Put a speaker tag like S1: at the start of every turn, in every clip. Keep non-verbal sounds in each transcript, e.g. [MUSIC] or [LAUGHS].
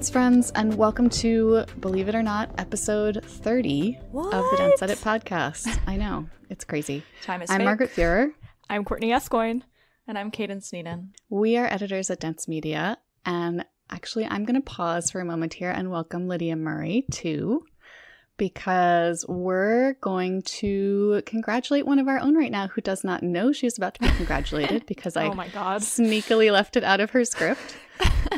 S1: Dance friends, and welcome to Believe It or Not, episode 30 what? of the Dance Edit podcast. I know, it's crazy. [LAUGHS] Time is I'm fake. Margaret Fuhrer.
S2: I'm Courtney Escoyne. And I'm Kaden Sneeden.
S1: We are editors at Dance Media. And actually, I'm going to pause for a moment here and welcome Lydia Murray too, because we're going to congratulate one of our own right now who does not know she's about to be [LAUGHS] congratulated because oh I my God. sneakily left it out of her script.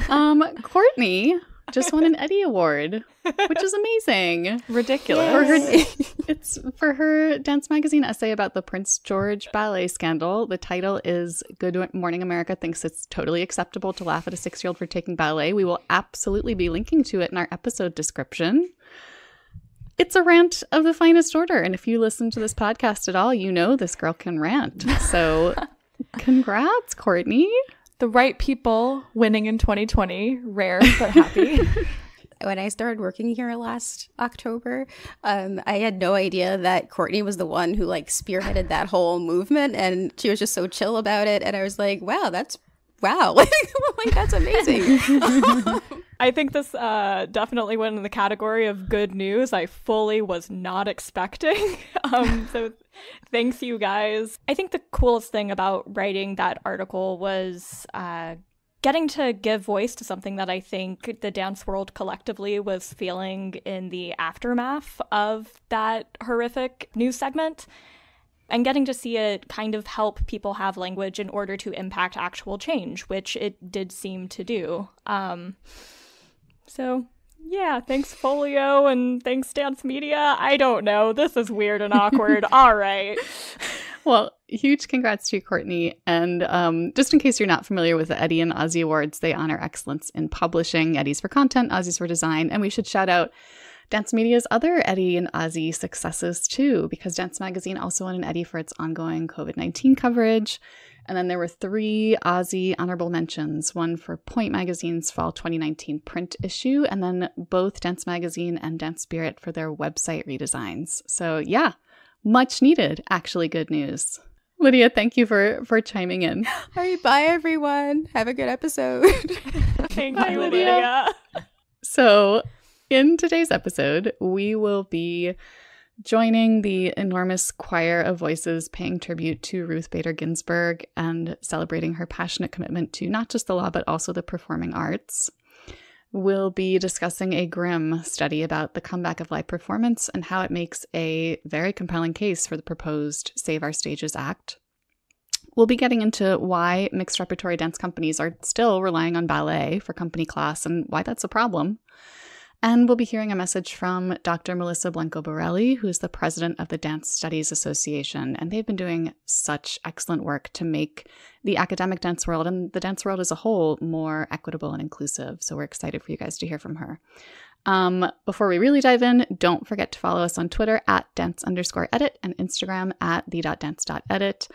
S1: um, Courtney, just won an Eddie Award, which is amazing. Ridiculous. For her, it's for her Dance Magazine essay about the Prince George ballet scandal. The title is Good Morning America thinks it's totally acceptable to laugh at a six year old for taking ballet. We will absolutely be linking to it in our episode description. It's a rant of the finest order. And if you listen to this podcast at all, you know this girl can rant. So [LAUGHS] congrats, Courtney the right people winning in 2020, rare but happy. [LAUGHS] when I started
S3: working here last October, um, I had no idea that Courtney was the one who like spearheaded that whole movement, and she was just so chill about it. And I was like, wow, that's wow, [LAUGHS] like that's amazing. [LAUGHS] I think this uh, definitely went in the category of good news. I fully was not expecting. [LAUGHS] Um, so thanks, you guys. I think the coolest thing about writing that article was. Uh, getting to give voice to something that I think the dance world collectively was feeling in the aftermath of that horrific news segment and getting to see it kind of help people have language in order to impact actual change, which it did seem to do. Um, so yeah, thanks Folio and thanks Dance Media. I don't know. This is weird and awkward. [LAUGHS] All right.
S1: Well, huge congrats to you, Courtney. And um, just in case you're not familiar with the Eddie and Ozzy Awards, they honor excellence in publishing. Eddie's for content, Ozzy's for design. And we should shout out Dance Media's other Eddie and Ozzy successes too, because Dance Magazine also won an Eddie for its ongoing COVID 19 coverage. And then there were three Ozzy honorable mentions one for Point Magazine's fall 2019 print issue, and then both Dance Magazine and Dance Spirit for their website redesigns. So, yeah, much needed, actually good news. Lydia, thank you for for chiming in. [LAUGHS] All right, bye everyone. Have a good episode. [LAUGHS]
S4: thank bye, you, Lydia. Lydia.
S1: So, in today's episode, we will be joining the enormous choir of voices paying tribute to Ruth Bader Ginsburg and celebrating her passionate commitment to not just the law, but also the performing arts. We'll be discussing a grim study about the comeback of live performance and how it makes a very compelling case for the proposed Save Our Stages Act. We'll be getting into why mixed repertory dance companies are still relying on ballet for company class and why that's a problem. And we'll be hearing a message from Dr. Melissa Blanco Borelli, who is the president of the Dance Studies Association. And they've been doing such excellent work to make the academic dance world and the dance world as a whole more equitable and inclusive. So we're excited for you guys to hear from her. Um, before we really dive in, don't forget to follow us on Twitter at dance underscore edit and Instagram at the.dance.edit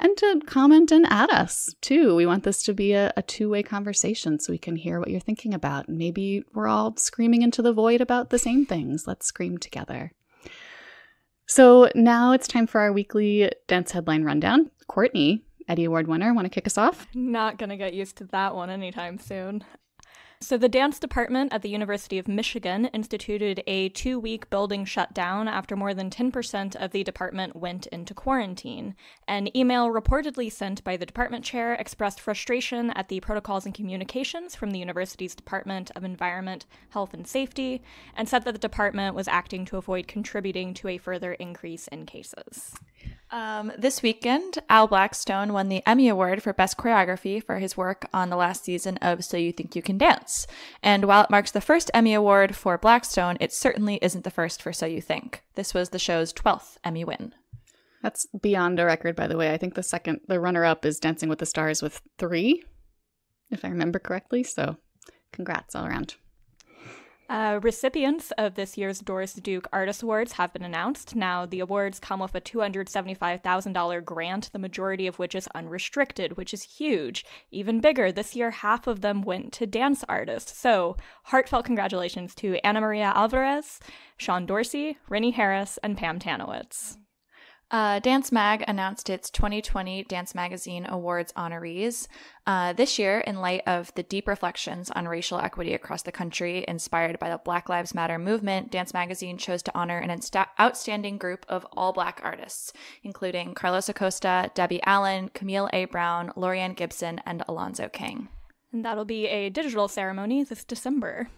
S1: and to comment and add us too. We want this to be a, a two way conversation so we can hear what you're thinking about. Maybe we're all screaming into the void about the same things. Let's scream together. So now it's time for our weekly dance headline rundown. Courtney, Eddie Award winner, want to kick us off?
S3: Not going to get used to that one anytime soon. So, the dance department at the University of Michigan instituted a two week building shutdown after more than 10% of the department went into quarantine. An email reportedly sent by the department chair expressed frustration at the protocols and communications from the university's Department of Environment, Health, and Safety, and said that the department was acting to avoid contributing to a further increase in cases.
S2: Um, this weekend, Al Blackstone won the Emmy Award for Best Choreography for his work on the last season of So You Think You Can Dance. And while it marks the first Emmy Award for Blackstone, it certainly isn't the first for So You Think. This was the show's 12th Emmy win. That's
S1: beyond a record, by the way. I think the second, the runner up is Dancing with the Stars with three, if I remember correctly. So congrats all around.
S3: Uh, recipients of this year's Doris Duke Artist Awards have been announced. Now, the awards come with a $275,000 grant, the majority of which is unrestricted, which is huge. Even bigger, this year half of them went to dance artists. So, heartfelt congratulations to Anna Maria Alvarez, Sean Dorsey, Rennie Harris, and Pam Tanowitz. Uh,
S2: Dance Mag announced its 2020 Dance Magazine Awards honorees uh, this year in light of the deep reflections on racial equity across the country inspired by the Black Lives Matter movement. Dance Magazine chose to honor an insta- outstanding group of all Black artists, including Carlos Acosta, Debbie Allen, Camille A. Brown, Lorianne Gibson, and Alonzo King.
S3: And that'll be a digital ceremony this December.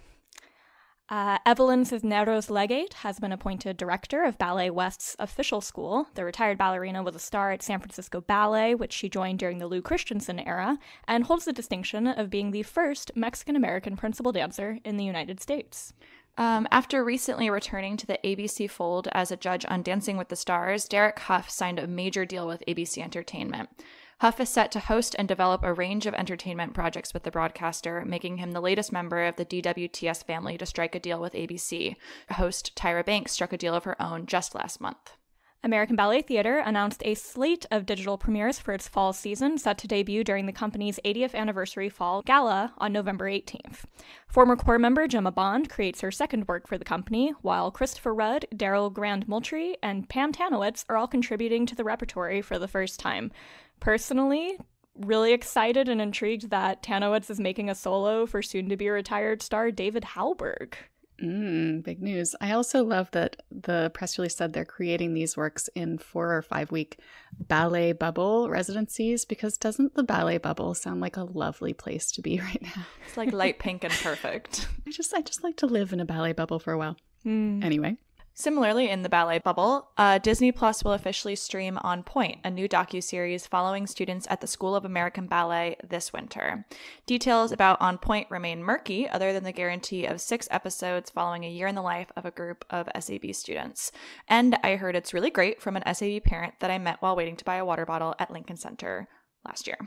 S3: Uh, Evelyn Cisneros Legate has been appointed director of Ballet West's official school. The retired ballerina was a star at San Francisco Ballet, which she joined during the Lou Christensen era, and holds the distinction of being the first Mexican American principal dancer in the United States. Um,
S2: after recently returning to the ABC fold as a judge on Dancing with the Stars, Derek Huff signed a major deal with ABC Entertainment. Huff is set to host and develop a range of entertainment projects with the broadcaster, making him the latest member of the DWTS family to strike a deal with ABC. Host Tyra Banks struck a deal of her own just last month.
S3: American Ballet Theatre announced a slate of digital premieres for its fall season, set to debut during the company's 80th anniversary fall gala on November 18th. Former core member Gemma Bond creates her second work for the company, while Christopher Rudd, Daryl Grand Moultrie, and Pam Tanowitz are all contributing to the repertory for the first time. Personally, really excited and intrigued that Tanowitz is making a solo for soon to be retired star David Halberg.
S1: Mm, big news. I also love that the press release said they're creating these works in four or five week ballet bubble residencies because doesn't the ballet bubble sound like a lovely place to be [LAUGHS] right now?
S2: It's like light pink and perfect.
S1: [LAUGHS] I just I just like to live in a ballet bubble for a while. Mm. Anyway,
S2: Similarly, in the ballet bubble, uh, Disney Plus will officially stream On Point, a new docu-series following students at the School of American Ballet this winter. Details about On Point remain murky, other than the guarantee of six episodes following a year in the life of a group of SAB students. And I heard it's really great from an SAB parent that I met while waiting to buy a water bottle at Lincoln Center last year.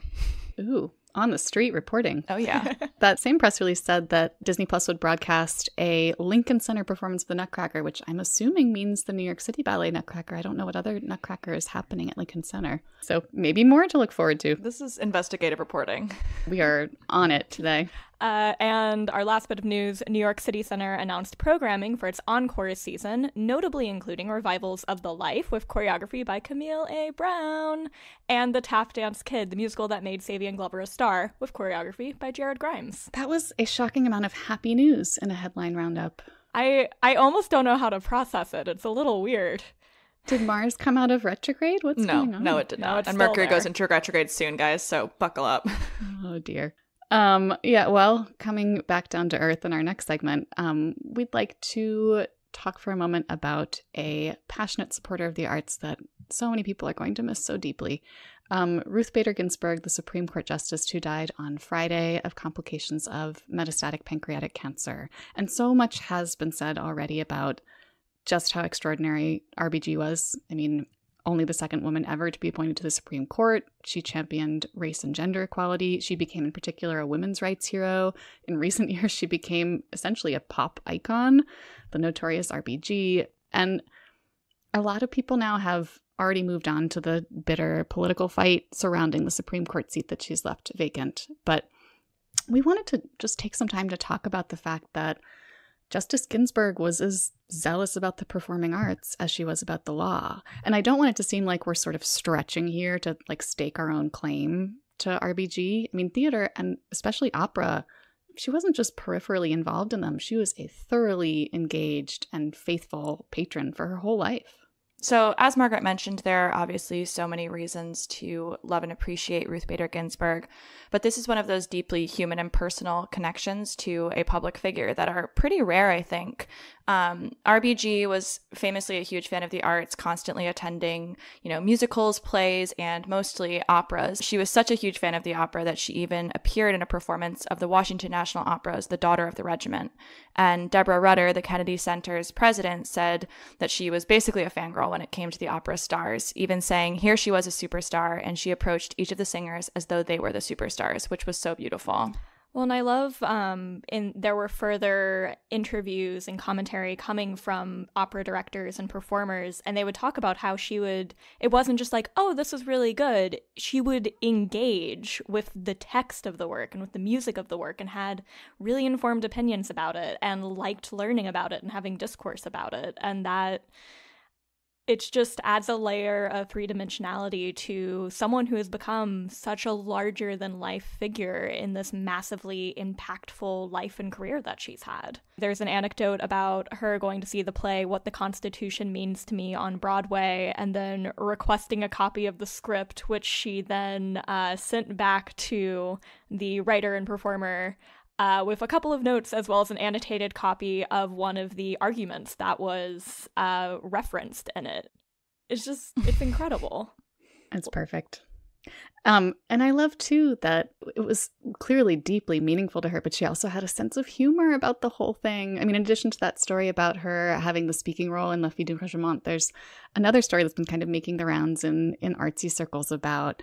S1: Ooh on the street reporting. Oh, yeah. [LAUGHS] that same press release said that Disney Plus would broadcast a Lincoln Center performance of the Nutcracker, which I'm assuming means the New York City Ballet Nutcracker. I don't know what other Nutcracker is happening at Lincoln Center. So maybe more to look forward to. This is investigative reporting. We are on it today.
S3: Uh, and our last bit of news New York City Center announced programming for its encore season, notably including revivals of The Life with choreography by Camille A. Brown and The Taft Dance Kid, the musical that made Savian Glover a star, with choreography
S1: by Jared Grimes. That was a shocking amount of happy news in a headline roundup. I,
S3: I almost don't know how to process it. It's a little weird.
S1: Did Mars come out of retrograde? What's no, going on? No, it did not. No, and Mercury there. goes
S2: into retrograde soon, guys, so buckle up. [LAUGHS] Oh, dear.
S1: Um, yeah, well, coming back down to earth in our next segment, um, we'd like to talk for a moment about a passionate supporter of the arts that so many people are going to miss so deeply. Um, Ruth Bader Ginsburg, the Supreme Court Justice who died on Friday of complications of metastatic pancreatic cancer. And so much has been said already about just how extraordinary RBG was. I mean, only the second woman ever to be appointed to the Supreme Court. She championed race and gender equality. She became, in particular, a women's rights hero. In recent [LAUGHS] years, she became essentially a pop icon, the notorious RBG. And a lot of people now have already moved on to the bitter political fight surrounding the Supreme Court seat that she's left vacant. But we wanted to just take some time to talk about the fact that Justice Ginsburg was as zealous about the performing arts as she was about the law. And I don't want it to seem like we're sort of stretching here to like stake our own claim to RBG. I mean, theater and especially opera, she wasn't just peripherally involved in them, she was a thoroughly engaged and faithful patron for her whole life. So, as Margaret mentioned, there are obviously
S2: so many reasons to love and appreciate Ruth Bader Ginsburg, but this is one of those deeply human and personal connections to a public figure that are pretty rare, I think. Um, RBG was famously a huge fan of the arts, constantly attending, you know, musicals, plays, and mostly operas. She was such a huge fan of the opera that she even appeared in a performance of the Washington National Opera's The Daughter of the Regiment. And Deborah Rutter, the Kennedy Center's president, said that she was basically a fangirl when it came to the opera stars, even saying here she was a superstar and she approached each of the singers as though they were the superstars, which was so beautiful.
S3: Well, and I love um in there were further interviews and commentary coming from opera directors and performers and they would talk about how she would it wasn't just like, "Oh, this was really good." She would engage with the text of the work and with the music of the work and had really informed opinions about it and liked learning about it and having discourse about it. And that it just adds a layer of three dimensionality to someone who has become such a larger than life figure in this massively impactful life and career that she's had. There's an anecdote about her going to see the play What the Constitution Means to Me on Broadway and then requesting a copy of the script, which she then uh, sent back to the writer and performer uh, with a couple of notes as well as an annotated copy of one of the arguments that was uh, referenced in it. It's just, [LAUGHS] it's incredible.
S1: It's perfect. Um, and I love too that it was clearly deeply meaningful to her, but she also had a sense of humor about the whole thing. I mean, in addition to that story about her having the speaking role in La Fille du Regiment, there's another story that's been kind of making the rounds in in artsy circles about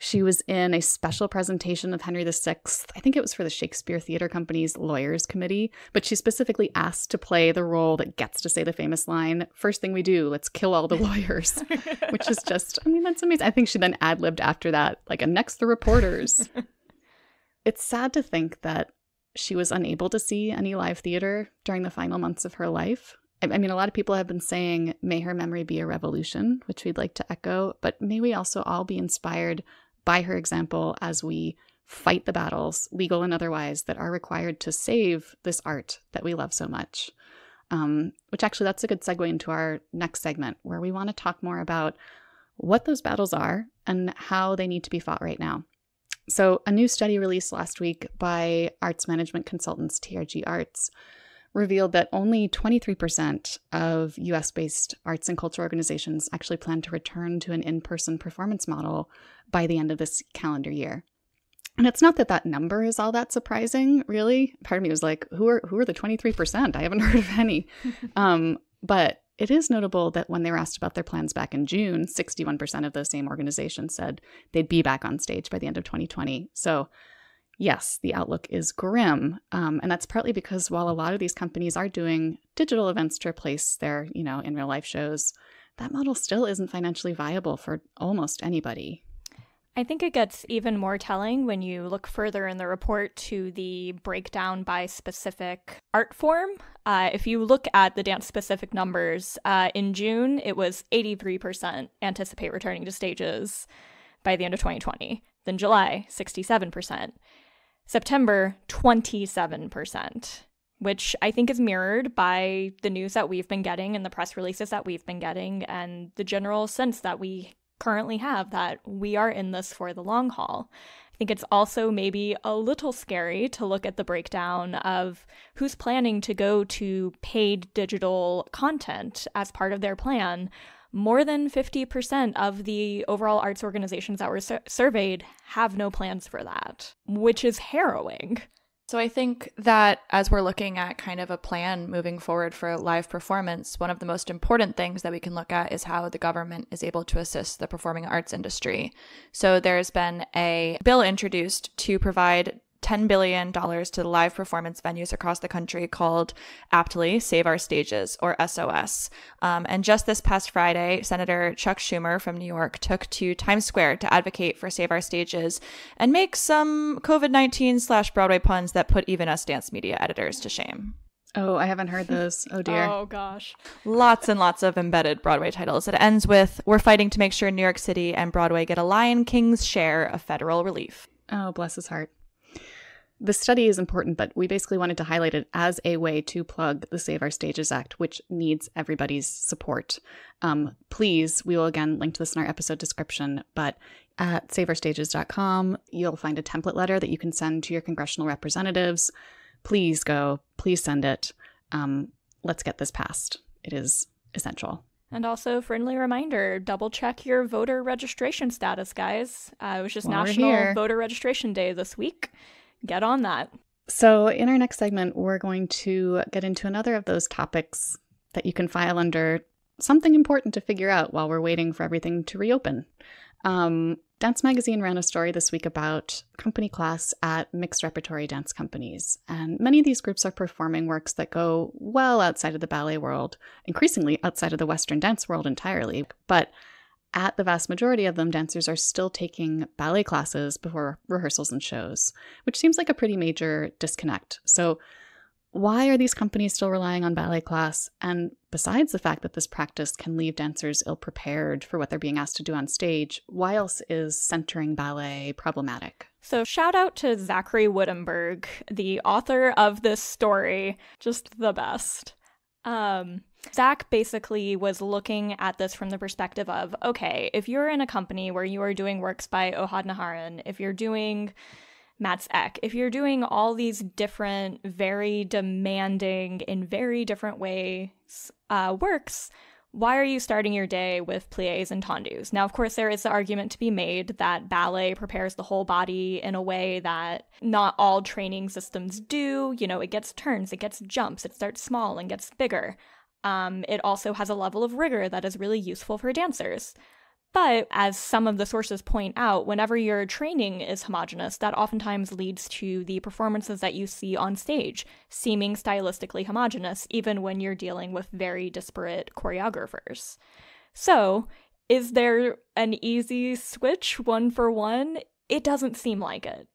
S1: she was in a special presentation of Henry VI. I think it was for the Shakespeare Theatre Company's Lawyers Committee, but she specifically asked to play the role that gets to say the famous line, First thing we do, let's kill all the [LAUGHS] lawyers, [LAUGHS] which is just, I mean, that's amazing. I think she then ad libbed after that, like, and next the reporters. [LAUGHS] it's sad to think that she was unable to see any live theater during the final months of her life. I mean, a lot of people have been saying, may her memory be a revolution, which we'd like to echo, but may we also all be inspired by her example as we fight the battles, legal and otherwise, that are required to save this art that we love so much. Um, which actually, that's a good segue into our next segment where we want to talk more about what those battles are and how they need to be fought right now. So, a new study released last week by arts management consultants TRG Arts revealed that only 23% of US based arts and culture organizations actually plan to return to an in person performance model by the end of this calendar year. And it's not that that number is all that surprising, really. Part of me was like, who are who are the 23%? I haven't [LAUGHS] heard of any. um, but it is notable that when they were asked about their plans back in June, 61% of those same organizations said they'd be back on stage by the end of 2020. So yes, the outlook is grim. Um, and that's partly because while a lot of these companies are doing digital events to replace their, you know, in real life shows, that model still isn't financially viable for almost anybody.
S3: I think it gets even more telling when you look further in the report to the breakdown by specific art form. Uh, if you look at the dance specific numbers, uh, in June it was 83% anticipate returning to stages by the end of 2020. Then July, 67%. September, 27%, which I think is mirrored by the news that we've been getting and the press releases that we've been getting and the general sense that we currently have that we are in this for the long haul. I think it's also maybe a little scary to look at the breakdown of who's planning to go to paid digital content as part of their plan more than 50% of the overall arts organizations that were sur- surveyed have no plans for that, which is harrowing. So I think that as we're looking at kind of a plan moving forward for
S2: live performance, one of the most important things that we can look at is how the government is able to assist the performing arts industry. So there's been a bill introduced to provide $10 billion to live performance venues across the country called aptly Save Our Stages or SOS. Um, and just this past Friday, Senator Chuck Schumer from New York took to Times Square to advocate for Save Our Stages and make some COVID 19 slash Broadway puns that put even us dance media editors to shame.
S1: Oh, I haven't heard those. Oh dear. [LAUGHS] oh gosh.
S2: Lots and lots of embedded Broadway titles. It ends with We're fighting to make sure New York
S1: City and Broadway get a Lion King's share of federal relief. Oh, bless his heart. The study is important, but we basically wanted to highlight it as a way to plug the Save Our Stages Act, which needs everybody's support. Um, please, we will again link to this in our episode description, but at saveourstages.com, you'll find a template letter that you can send to your congressional representatives. Please go, please send it. Um, let's get this passed. It is essential.
S3: And also, friendly reminder double check your voter registration status, guys. Uh, it was just While National Voter Registration Day this week. Get on that.
S1: So, in our next segment, we're going to get into another of those topics that you can file under something important to figure out while we're waiting for everything to reopen. Um, Dance Magazine ran a story this week about company class at mixed repertory dance companies. And many of these groups are performing works that go well outside of the ballet world, increasingly outside of the Western dance world entirely. But at the vast majority of them, dancers are still taking ballet classes before rehearsals and shows, which seems like a pretty major disconnect. So, why are these companies still relying on ballet class? And besides the fact that this practice can leave dancers ill prepared for what they're being asked to do on stage, why else is centering ballet problematic?
S3: So, shout out to Zachary Woodenberg, the author of this story. Just the best. Um, Zach basically was looking at this from the perspective of okay, if you're in a company where you are doing works by Ohad Naharan, if you're doing Matt's Eck, if you're doing all these different, very demanding, in very different ways uh, works, why are you starting your day with plies and tendus? Now, of course, there is the argument to be made that ballet prepares the whole body in a way that not all training systems do. You know, it gets turns, it gets jumps, it starts small and gets bigger. Um, it also has a level of rigor that is really useful for dancers. But as some of the sources point out, whenever your training is homogenous, that oftentimes leads to the performances that you see on stage seeming stylistically homogenous, even when you're dealing with very disparate choreographers. So, is there an easy switch one for one? It doesn't seem like it.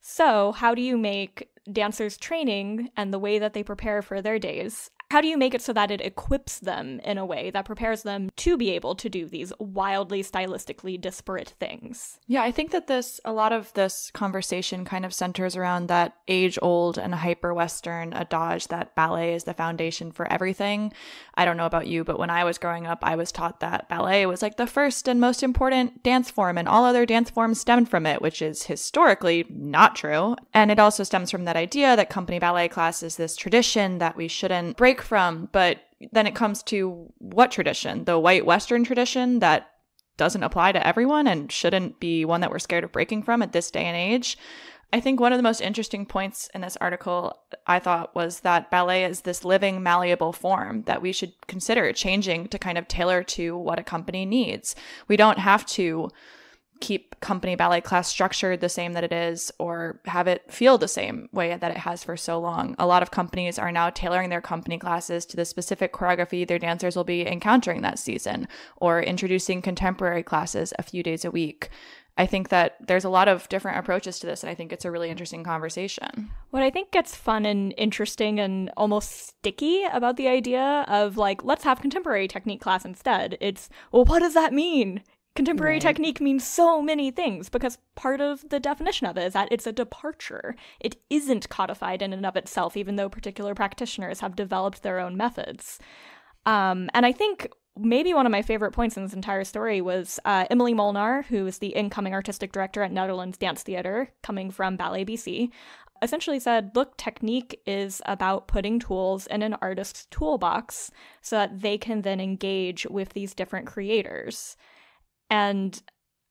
S3: So, how do you make dancers' training and the way that they prepare for their days how do you make it so that it equips them in a way that prepares them to be able to do these wildly stylistically disparate things?
S2: Yeah, I think that this, a lot of this conversation kind of centers around that age old and hyper Western adage that ballet is the foundation for everything. I don't know about you, but when I was growing up, I was taught that ballet was like the first and most important dance form, and all other dance forms stemmed from it, which is historically not true. And it also stems from that idea that company ballet class is this tradition that we shouldn't break from, but then it comes to what tradition? The white Western tradition that doesn't apply to everyone and shouldn't be one that we're scared of breaking from at this day and age. I think one of the most interesting points in this article I thought was that ballet is this living, malleable form that we should consider changing to kind of tailor to what a company needs. We don't have to keep company ballet class structured the same that it is or have it feel the same way that it has for so long. A lot of companies are now tailoring their company classes to the specific choreography their dancers will be encountering that season or introducing contemporary classes a few days a week. I think that there's a lot of different approaches to this, and I think it's a really interesting
S3: conversation. What I think gets fun and interesting and almost sticky about the idea of like, let's have contemporary technique class instead, it's, well, what does that mean? Contemporary right. technique means so many things because part of the definition of it is that it's a departure. It isn't codified in and of itself, even though particular practitioners have developed their own methods. Um, and I think maybe one of my favorite points in this entire story was uh, Emily Molnar, who is the incoming artistic director at Netherlands Dance Theatre, coming from Ballet BC, essentially said, Look, technique is about putting tools in an artist's toolbox so that they can then engage with these different creators. And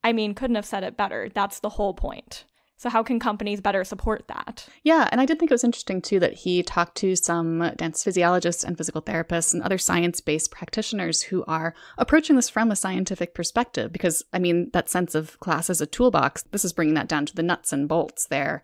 S3: I mean, couldn't have said it better. That's the whole point. So, how can companies better support that?
S1: Yeah, and I did think it was interesting too that he talked to some dance physiologists and physical therapists and other science based practitioners who are approaching this from a scientific perspective because, I mean, that sense of class as a toolbox, this is bringing that down to the nuts and bolts there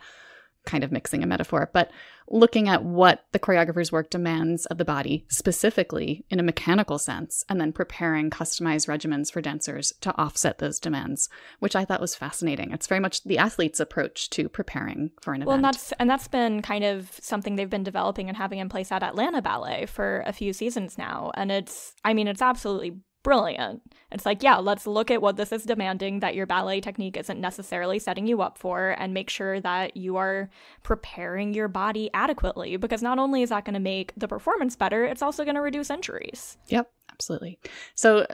S1: kind of mixing a metaphor, but looking at what the choreographer's work demands of the body specifically in a mechanical sense, and then preparing customized regimens for dancers to offset those demands, which I thought was fascinating. It's very much the athlete's approach to preparing for an event. Well,
S3: that's and that's been kind of something they've been developing and having in place at Atlanta Ballet for a few seasons now, and it's I mean it's absolutely brilliant. It's like, yeah, let's look at what this is demanding that your ballet technique isn't necessarily setting you up for and make sure that you are preparing your body adequately because not only is that going to make the performance better, it's also going to reduce injuries.
S1: Yep, absolutely. So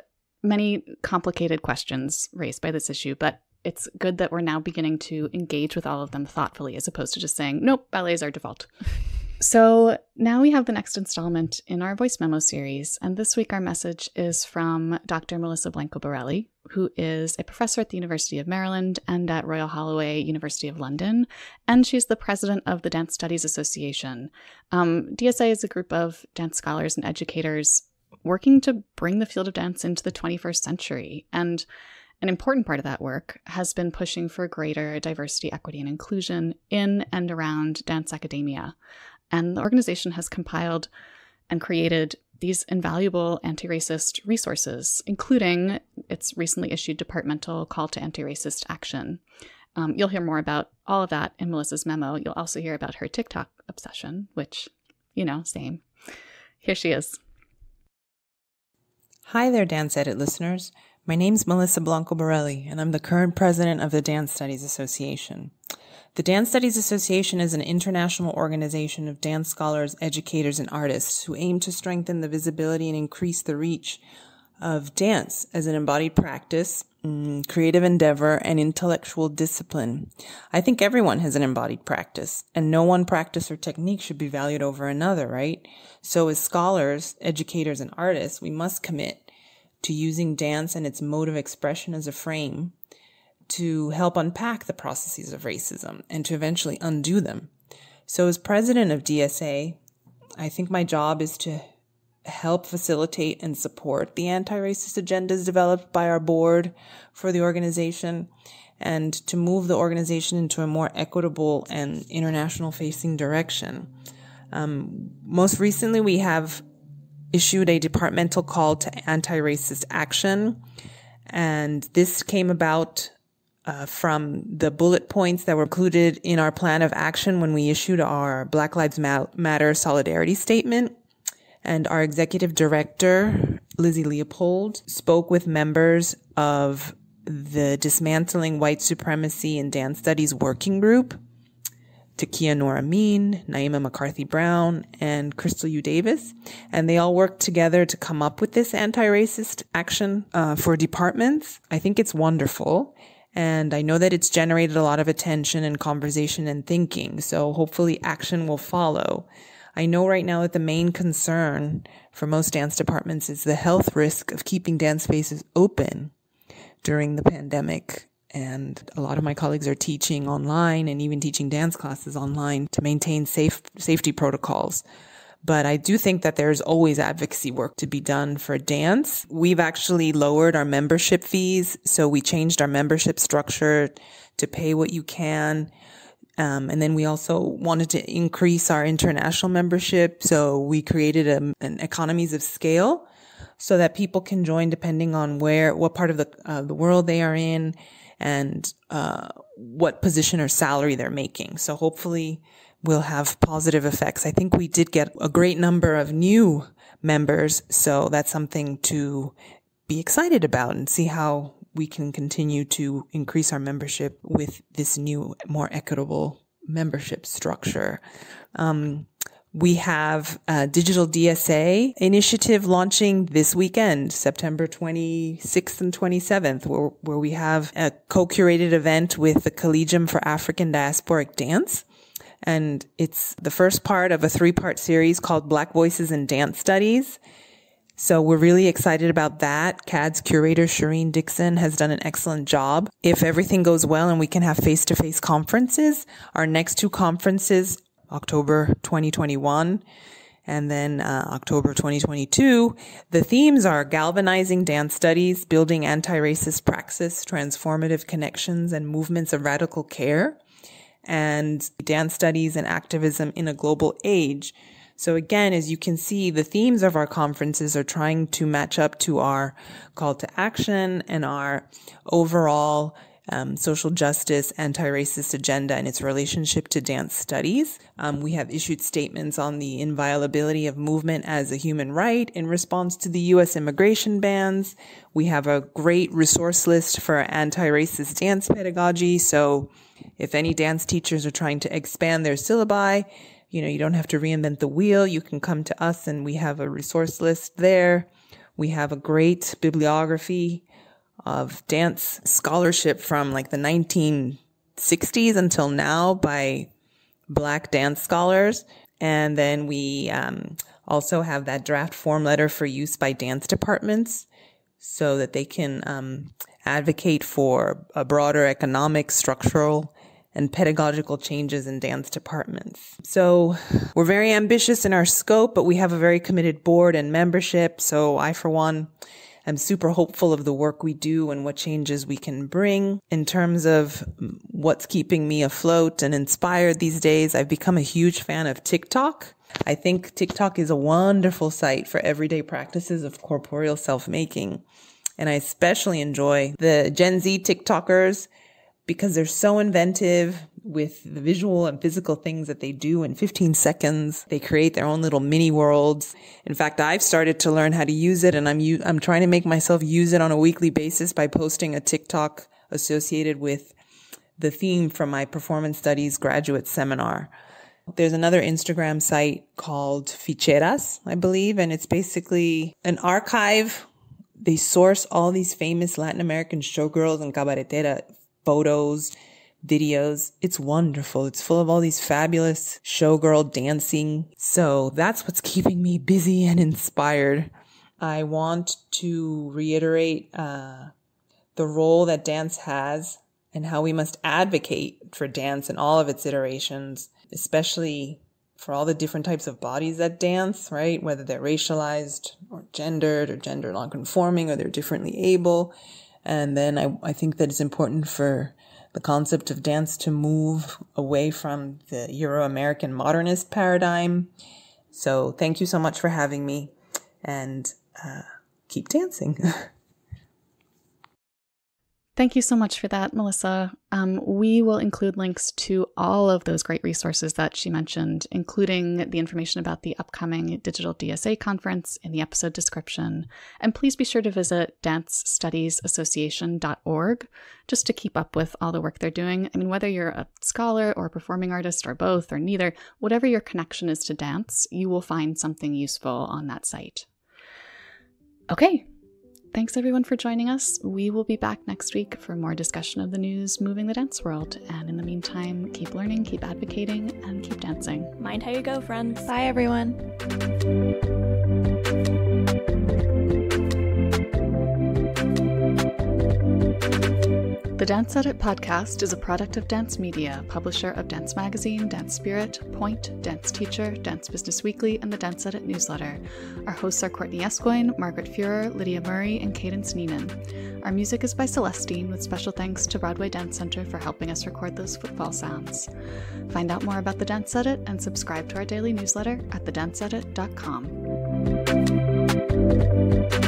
S1: many complicated questions raised by this issue, but it's good that we're now beginning to engage with all of them thoughtfully as opposed to just saying, nope, ballets are default. [LAUGHS] So now we have the next installment in our voice memo series. And this week, our message is from Dr. Melissa Blanco Borelli, who is a professor at the University of Maryland and at Royal Holloway University of London. And she's the president of the Dance Studies Association. Um, DSA is a group of dance scholars and educators working to bring the field of dance into the 21st century. And an important part of that work has been pushing for greater diversity, equity, and inclusion in and around dance academia. And the organization has compiled and created these invaluable anti racist resources, including its recently issued departmental call to anti racist action. Um, you'll hear more about all of that in Melissa's memo. You'll also hear about her TikTok obsession, which, you know, same. Here she is.
S4: Hi there, Dance Edit listeners. My name's Melissa Blanco Borelli, and I'm the current president of the Dance Studies Association. The Dance Studies Association is an international organization of dance scholars, educators, and artists who aim to strengthen the visibility and increase the reach of dance as an embodied practice, mm, creative endeavor, and intellectual discipline. I think everyone has an embodied practice, and no one practice or technique should be valued over another, right? So as scholars, educators, and artists, we must commit to using dance and its mode of expression as a frame to help unpack the processes of racism and to eventually undo them. So, as president of DSA, I think my job is to help facilitate and support the anti racist agendas developed by our board for the organization and to move the organization into a more equitable and international facing direction. Um, most recently, we have issued a departmental call to anti racist action. And this came about uh, from the bullet points that were included in our plan of action when we issued our Black Lives Matter solidarity statement. And our executive director, Lizzie Leopold, spoke with members of the Dismantling White Supremacy and Dance Studies Working Group Takia Nora Amin, Naima McCarthy Brown, and Crystal U. Davis. And they all worked together to come up with this anti racist action uh, for departments. I think it's wonderful. And I know that it's generated a lot of attention and conversation and thinking. So hopefully action will follow. I know right now that the main concern for most dance departments is the health risk of keeping dance spaces open during the pandemic and a lot of my colleagues are teaching online and even teaching dance classes online to maintain safe safety protocols. But I do think that there's always advocacy work to be done for dance. We've actually lowered our membership fees. So we changed our membership structure to pay what you can. Um, and then we also wanted to increase our international membership. So we created a, um, an economies of scale so that people can join depending on where, what part of the, uh, the world they are in and uh, what position or salary they're making. So hopefully we'll have positive effects. I think we did get a great number of new members. So that's something to be excited about and see how we can continue to increase our membership with this new, more equitable membership structure. Um, we have a digital DSA initiative launching this weekend, September 26th and 27th, where, where we have a co-curated event with the Collegium for African Diasporic Dance. And it's the first part of a three part series called Black Voices in Dance Studies. So we're really excited about that. CAD's curator, Shireen Dixon, has done an excellent job. If everything goes well and we can have face to face conferences, our next two conferences October 2021 and then uh, October 2022. The themes are galvanizing dance studies, building anti racist praxis, transformative connections, and movements of radical care, and dance studies and activism in a global age. So, again, as you can see, the themes of our conferences are trying to match up to our call to action and our overall um, social justice, anti racist agenda, and its relationship to dance studies. Um, we have issued statements on the inviolability of movement as a human right in response to the U.S. immigration bans. We have a great resource list for anti racist dance pedagogy. So if any dance teachers are trying to expand their syllabi, you know, you don't have to reinvent the wheel. You can come to us and we have a resource list there. We have a great bibliography of dance scholarship from like the 1960s until now by black dance scholars. And then we um, also have that draft form letter for use by dance departments so that they can um, advocate for a broader economic, structural, and pedagogical changes in dance departments. So we're very ambitious in our scope, but we have a very committed board and membership. So I, for one, am super hopeful of the work we do and what changes we can bring. In terms of what's keeping me afloat and inspired these days, I've become a huge fan of TikTok. I think TikTok is a wonderful site for everyday practices of corporeal self making. And I especially enjoy the Gen Z TikTokers because they're so inventive with the visual and physical things that they do in 15 seconds. They create their own little mini worlds. In fact, I've started to learn how to use it and I'm, I'm trying to make myself use it on a weekly basis by posting a TikTok associated with the theme from my performance studies graduate seminar. There's another Instagram site called Ficheras, I believe, and it's basically an archive. They source all these famous Latin American showgirls and cabaretera photos videos. It's wonderful. It's full of all these fabulous showgirl dancing. So that's what's keeping me busy and inspired. I want to reiterate uh, the role that dance has and how we must advocate for dance in all of its iterations, especially for all the different types of bodies that dance, right? Whether they're racialized or gendered or gender nonconforming or they're differently able. And then I, I think that it's important for the concept of dance to move away from the Euro American modernist paradigm. So, thank you so much for having me and uh, keep dancing. [LAUGHS] Thank you
S1: so much for that, Melissa. Um, we will include links to all of those great resources that she mentioned, including the information about the upcoming Digital DSA conference in the episode description. And please be sure to visit dancestudiesassociation.org just to keep up with all the work they're doing. I mean, whether you're a scholar or a performing artist or both or neither, whatever your connection is to dance, you will find something useful on that site. Okay, Thanks everyone for joining us. We will be back next week for more discussion of the news moving the dance world. And in the meantime, keep learning, keep advocating, and keep dancing. Mind how you go, friends. Bye, everyone. The Dance Edit podcast is a product of Dance Media, publisher of Dance Magazine, Dance Spirit, Point, Dance Teacher, Dance Business Weekly, and the Dance Edit newsletter. Our hosts are Courtney Escoyne, Margaret Fuhrer, Lydia Murray, and Cadence Neenan. Our music is by Celestine, with special thanks to Broadway Dance Center for helping us record those footfall sounds. Find out more about The Dance Edit and subscribe to our daily newsletter at thedanceedit.com.